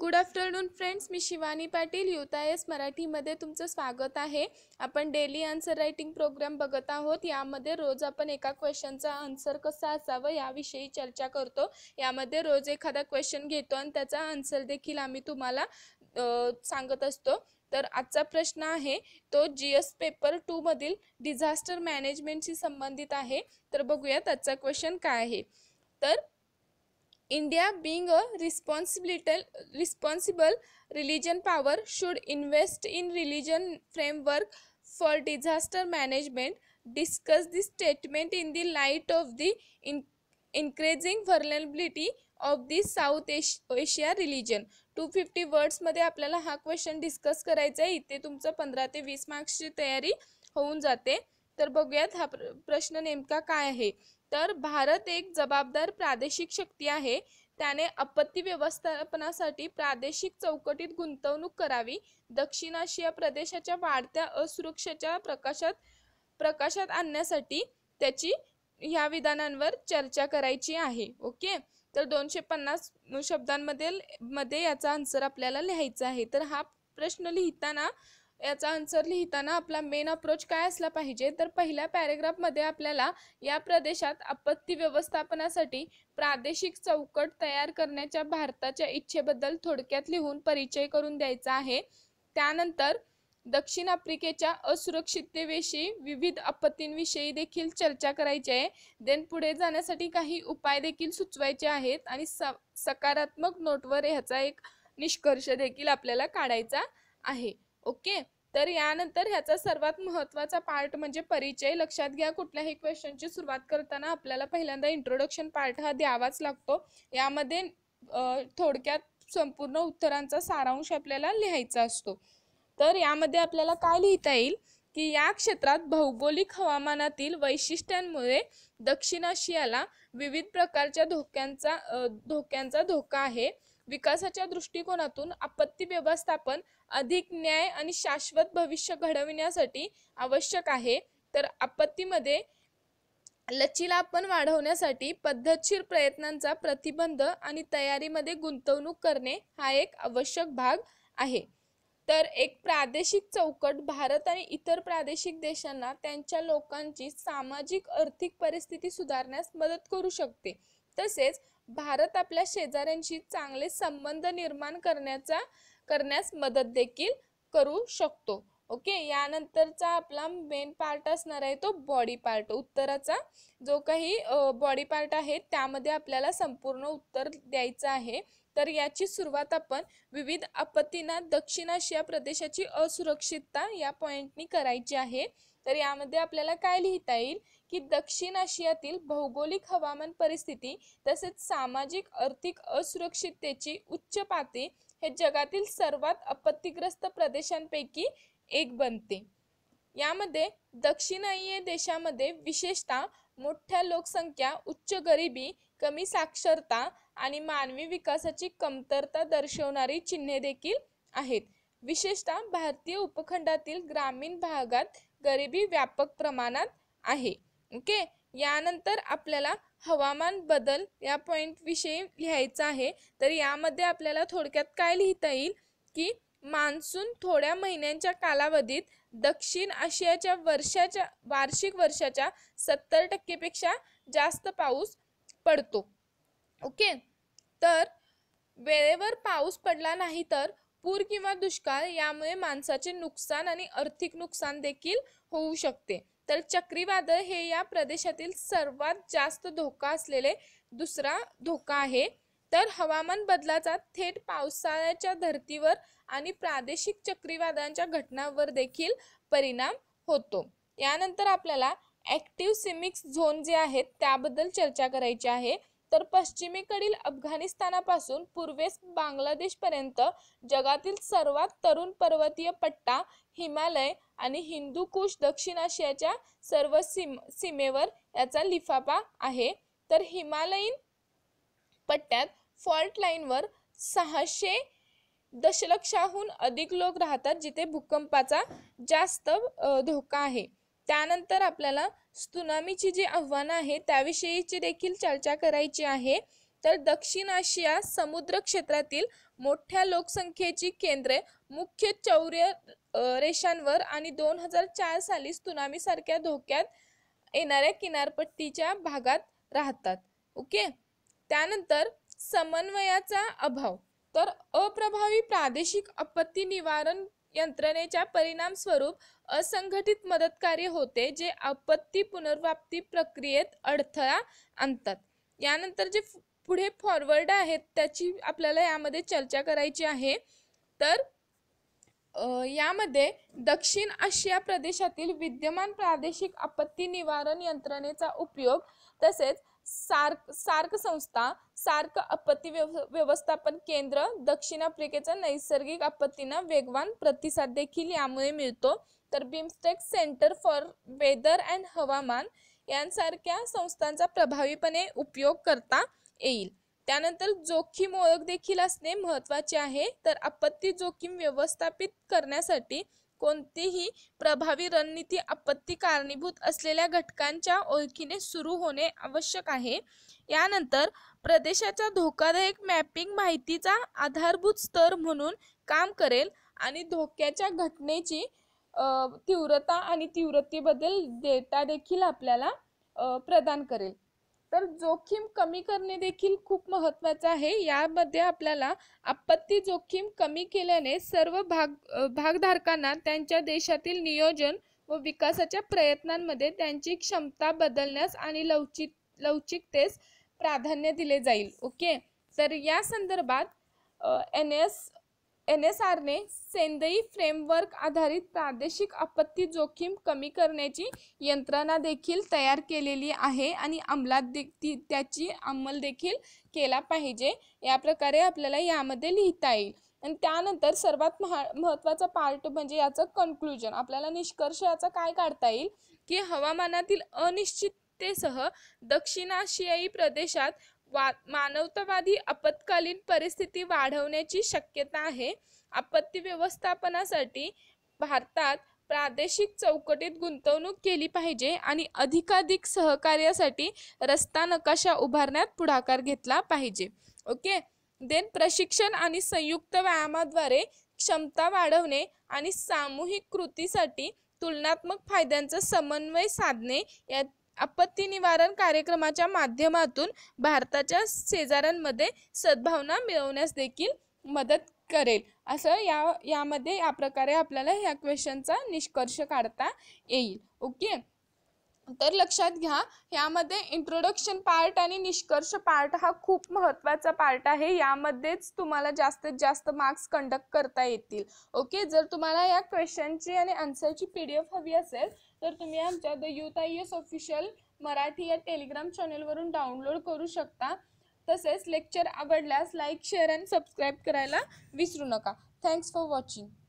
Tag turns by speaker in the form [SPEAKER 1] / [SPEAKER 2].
[SPEAKER 1] good afternoon friends मी Shivani Patil youth S मराठीमध्ये तुमचं स्वागत आहे आपण डेली आन्सर रायटिंग प्रोग्राम बघत आहोत यामध्ये रोज आपण एका क्वेश्चनचा आन्सर कसा असावं याविषयी चर्चा करतो यामध्ये रोज एखादा क्वेश्चन घेतो आणि त्याचा आन्सर देखील आम्ही तुम्हाला सांगत असतो तर आजचा प्रश्न आहे तो जी एस पेपर टूमधील डिझास्टर मॅनेजमेंटशी संबंधित आहे तर बघूयात आजचा क्वेश्चन काय आहे तर India being a responsibility responsible region power should invest in region framework for disaster management discuss the statement in the light of the in increasing vulnerability of the South ash Asia region two fifty वर्ड्समध्ये आपल्याला हा question discuss करायचा आहे इथे तुमचं पंधरा ते वीस मार्क्सची तयारी होऊन जाते तर बघूयात हा प्रश्न नेमका काय आहे तर भारत एक जबाबदार प्रादेशिक शक्ती आहे त्याने आपत्ती व्यवस्थापनासाठी प्रादेशिक चौकटीत गुंतवणूक करावी दक्षिण आशिया प्रदेशाच्या वाढत्या असुरक्षेच्या प्रकाशात प्रकाशात आणण्यासाठी त्याची ह्या विधानांवर चर्चा करायची आहे ओके तर दोनशे पन्नास शब्दांमध्ये मध्ये याचा आन्सर आपल्याला लिहायचा आहे तर हा प्रश्न लिहिताना याचा आन्सर लिहिताना आपला मेन अप्रोच काय असला पाहिजे तर पहिल्या पॅरेग्राफमध्ये आपल्याला या प्रदेशात आपत्ती व्यवस्थापनासाठी प्रादेशिक चौकट तयार करण्याच्या भारताच्या इच्छेबद्दल थोडक्यात लिहून परिचय करून द्यायचा आहे त्यानंतर दक्षिण आफ्रिकेच्या असुरक्षिततेविषयी विविध आपत्तींविषयी देखील चर्चा करायची आहे देन पुढे जाण्यासाठी काही उपाय देखील सुचवायचे आहेत आणि स सकारात्मक नोटवर ह्याचा एक निष्कर्ष देखील आपल्याला काढायचा आहे ओके तर यानंतर ह्याचा सर्वात महत्त्वाचा पार्ट म्हणजे परिचय लक्षात घ्या कुठल्याही क्वेश्चनची सुरुवात करताना आपल्याला पहिल्यांदा इंट्रोडक्शन पार्ट हा द्यावाच लागतो यामध्ये थोडक्यात संपूर्ण उत्तरांचा सारांश आपल्याला लिहायचा असतो तर यामध्ये आपल्याला काय लिहिता येईल की या क्षेत्रात भौगोलिक हवामानातील वैशिष्ट्यांमुळे दक्षिण आशियाला विविध प्रकारच्या धोक्यांचा धोक्यांचा धोका आहे विकासाच्या दृष्टिकोनातून आपत्ती व्यवस्थापन अधिक न्याय आणि शाश्वत भविष्य घडविण्यासाठी आवश्यक आहे तर आपत्तीमध्ये लचिलापण वाढवण्यासाठी पद्धतशीर प्रयत्नांचा प्रतिबंध आणि तयारीमध्ये गुंतवणूक करणे हा एक आवश्यक भाग आहे तर एक प्रादेशिक चौकट भारत आणि इतर प्रादेशिक देशांना त्यांच्या लोकांची सामाजिक आर्थिक परिस्थिती सुधारण्यास मदत करू शकते तसेच भारत आपल्या शेजाऱ्यांशी चांगले संबंध निर्माण करण्याचा करण्यास मदत देखील करू शकतो ओके यानंतरचा आपला मेन पार्ट असणार आहे तो बॉडी पार्ट उत्तराचा जो काही बॉडी पार्ट आहे त्यामध्ये आपल्याला संपूर्ण उत्तर द्यायचं आहे तर याची सुरुवात आपण विविध आपत्तींना दक्षिण आशिया प्रदेशाची असुरक्षितता या पॉईंटनी करायची आहे तर यामध्ये आपल्याला काय लिहिता येईल की दक्षिण आशियातील भौगोलिक हवामान परिस्थिती तसेच सामाजिक आर्थिक असुरक्षिततेची उच्च पातळी हे जगातील सर्वात आपत्तीग्रस्त प्रदेशांपैकी एक बनते यामध्ये दक्षिणीय देशामध्ये विशेषतः मोठ्या लोकसंख्या उच्च गरिबी कमी साक्षरता आणि मानवी विकासाची कमतरता दर्शवणारी चिन्हे देखील आहेत विशेषतः भारतीय उपखंडातील ग्रामीण भागात गरिबी व्यापक प्रमाणात आहे ओके यानंतर आपल्याला हवामान बदल या विषयी लिहायचं आहे तर यामध्ये आपल्याला थोडक्यात काय लिहिता येईल की मान्सून थोड्या महिन्यांच्या कालावधीत दक्षिण आशियाच्या वर्षाच्या वार्षिक वर्षाच्या सत्तर टक्केपेक्षा जास्त पाऊस पडतो ओके तर वेळेवर पाऊस पडला नाही तर पूर किंवा दुष्काळ यामुळे माणसाचे नुकसान आणि आर्थिक नुकसान देखील होऊ शकते तर चक्रीवादळ हे या प्रदेशातील सर्वात जास्त धोका असलेले दुसरा धोका आहे तर हवामान बदलाचा थेट पावसाळ्याच्या धर्तीवर आणि प्रादेशिक चक्रीवादळांच्या घटनांवर देखील परिणाम होतो यानंतर आपल्याला ॲक्टिव्ह सिमिक्स झोन जे आहेत त्याबद्दल चर्चा करायची आहे तर पश्चिमेकडील अफगाणिस्तानापासून पूर्वेस बांगलादेशपर्यंत जगातील सर्वात तरुण पर्वतीय पट्टा हिमालय आणि हिंदू कुश दक्षिण आशियाच्या सर्व सीम सीमेवर याचा लिफाफा आहे तर हिमालयीन पट्ट्यात फॉल्ट लाईनवर सहाशे दशलक्षाहून अधिक लोक राहतात जिथे भूकंपाचा जास्त धोका आहे त्यानंतर आपल्याला सुनामीची जी आव्हानं आहे त्याविषयीची देखील चर्चा करायची आहे तर दक्षिण आशिया समुद्र क्षेत्रातील मोठ्या लोकसंख्येची केंद्रे मुख्य चौर्य रेषांवर आणि दोन हजार चार साली सुनामीसारख्या धोक्यात येणाऱ्या किनारपट्टीच्या भागात राहतात ओके त्यानंतर समन्वयाचा अभाव तर अप्रभावी प्रादेशिक आपत्ती निवारण यंत्रणेच्या स्वरूप असंघटित मदतकार्य होते जे आपत्ती पुनर्वाप्ती प्रक्रियेत अडथळा आणतात यानंतर जे पुढे फॉरवर्ड आहेत त्याची आपल्याला यामध्ये चर्चा करायची आहे तर यामध्ये दक्षिण आशिया प्रदेशातील विद्यमान प्रादेशिक आपत्ती निवारण यंत्रणेचा उपयोग तसेच सार्क सार्क संस्था सार्क आपत्ती व्यवस्थापन केंद्र दक्षिण आफ्रिकेचा नैसर्गिक आपत्तींना वेगवान प्रतिसाद देखील यामुळे मिळतो तर BIMSTEC centre for weather and हवामान यांसारख्या संस्थांचा प्रभावीपणे उपयोग करता येईल त्यानंतर जोखीम ओळख देखील असणे महत्त्वाचे आहे तर आपत्ती जोखीम व्यवस्थापित करण्यासाठी कोणतीही प्रभावी रणनीती आपत्ती कारणीभूत असलेल्या घटकांच्या ओळखीने सुरू होणे आवश्यक आहे यानंतर प्रदेशाचा धोकादायक मॅपिंग माहितीचा आधारभूत स्तर म्हणून काम करेल आणि धोक्याच्या घटनेची तीव्रता आणि तीव्रतेबद्दल डेटा देखील आपल्याला प्रदान करेल तर जोखीम कमी करणे देखील खूप महत्त्वाचं आहे यामध्ये आपल्याला आपत्ती जोखीम कमी केल्याने सर्व भाग भागधारकांना त्यांच्या देशातील नियोजन व विकासाच्या प्रयत्नांमध्ये त्यांची क्षमता बदलण्यास आणि लवचिक लवचिकतेस प्राधान्य दिले जाईल ओके तर या संदर्भात एन एस एन एस आरने सेंदई फ्रेमवर्क आधारित प्रादेशिक आपत्ती जोखीम कमी करण्याची यंत्रणा देखील तयार केलेली आहे आणि अंमलात दे ती त्याची अंमल देखील केला पाहिजे या प्रकारे आपल्याला यामध्ये लिहिता येईल आणि त्यानंतर सर्वात महा महत्त्वाचा पार्ट म्हणजे याचं कन्क्लुजन आपल्याला निष्कर्ष याचा काय काढता येईल की हवामानातील अनिश्चित सह दक्षिण आशियाई प्रदेशात वा मानवतावादी आपत्कालीन परिस्थिती वाढवण्याची शक्यता आहे आपत्ती व्यवस्थापनासाठी भारतात प्रादेशिक चौकटीत गुंतवणूक केली पाहिजे आणि अधिकाधिक सहकार्यासाठी रस्ता नकाशा उभारण्यात पुढाकार घेतला पाहिजे ओके देन प्रशिक्षण आणि संयुक्त व्यायामाद्वारे क्षमता वाढवणे आणि सामूहिक कृतीसाठी तुलनात्मक फायद्यांचा समन्वय साधणे या आपत्ती निवारण कार्यक्रमाच्या माध्यमातून भारताच्या शेजाऱ्यांमध्ये सद्भावना मिळवण्यास देखील मदत करेल असं या यामध्ये या प्रकारे आपल्याला ह्या क्वेश्चनचा निष्कर्ष काढता येईल ओके तर लक्षात घ्या यामध्ये इंट्रोडक्शन पार्ट आणि निष्कर्ष पार्ट हा खूप महत्त्वाचा पार्ट आहे यामध्येच तुम्हाला जास्तीत जास्त मार्क्स कंडक्ट करता येतील ओके जर तुम्हाला या क्वेश्चनची आणि आन्सरची पी डी एफ हवी असेल तर तुम्ही आमच्या the youth I S official Marathi या टेलिग्राम चॅनेलवरून डाउनलोड करू शकता तसेच लेक्चर आवडल्यास लाईक शेअर अँड सबस्क्राईब करायला विसरू नका थँक्स फॉर वॉचिंग